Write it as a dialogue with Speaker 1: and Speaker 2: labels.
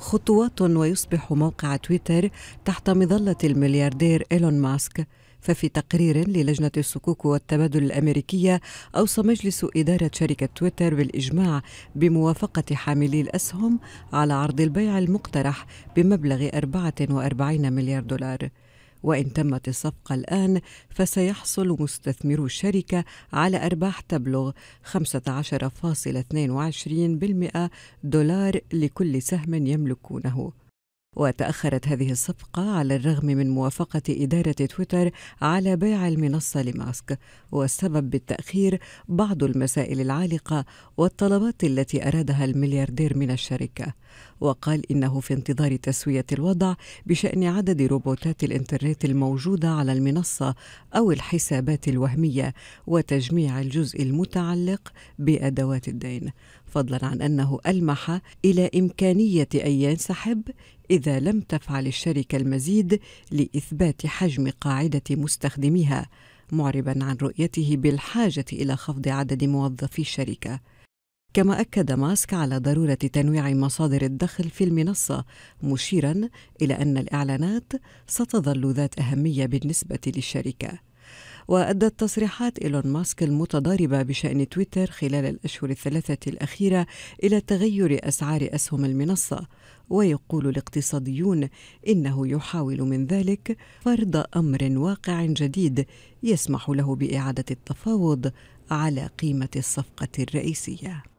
Speaker 1: خطوات ويصبح موقع تويتر تحت مظله الملياردير ايلون ماسك ففي تقرير للجنة الصكوك والتبادل الأمريكية أوصى مجلس إدارة شركة تويتر بالإجماع بموافقة حاملي الأسهم على عرض البيع المقترح بمبلغ 44 مليار دولار وإن تمت الصفقة الآن فسيحصل مستثمرو الشركة على أرباح تبلغ 15.22% دولار لكل سهم يملكونه وتأخرت هذه الصفقة على الرغم من موافقة إدارة تويتر على بيع المنصة لماسك والسبب بالتأخير بعض المسائل العالقة والطلبات التي أرادها الملياردير من الشركة وقال إنه في انتظار تسوية الوضع بشأن عدد روبوتات الإنترنت الموجودة على المنصة أو الحسابات الوهمية وتجميع الجزء المتعلق بأدوات الدين فضلا عن أنه ألمح إلى إمكانية أن ينسحب إذا لم تفعل الشركة المزيد لإثبات حجم قاعدة مستخدميها معربا عن رؤيته بالحاجة إلى خفض عدد موظفي الشركة كما أكد ماسك على ضرورة تنويع مصادر الدخل في المنصة مشيرا إلى أن الإعلانات ستظل ذات أهمية بالنسبة للشركة وأدت تصريحات إيلون ماسك المتضاربة بشأن تويتر خلال الأشهر الثلاثة الأخيرة إلى تغير أسعار أسهم المنصة ويقول الاقتصاديون إنه يحاول من ذلك فرض أمر واقع جديد يسمح له بإعادة التفاوض على قيمة الصفقة الرئيسية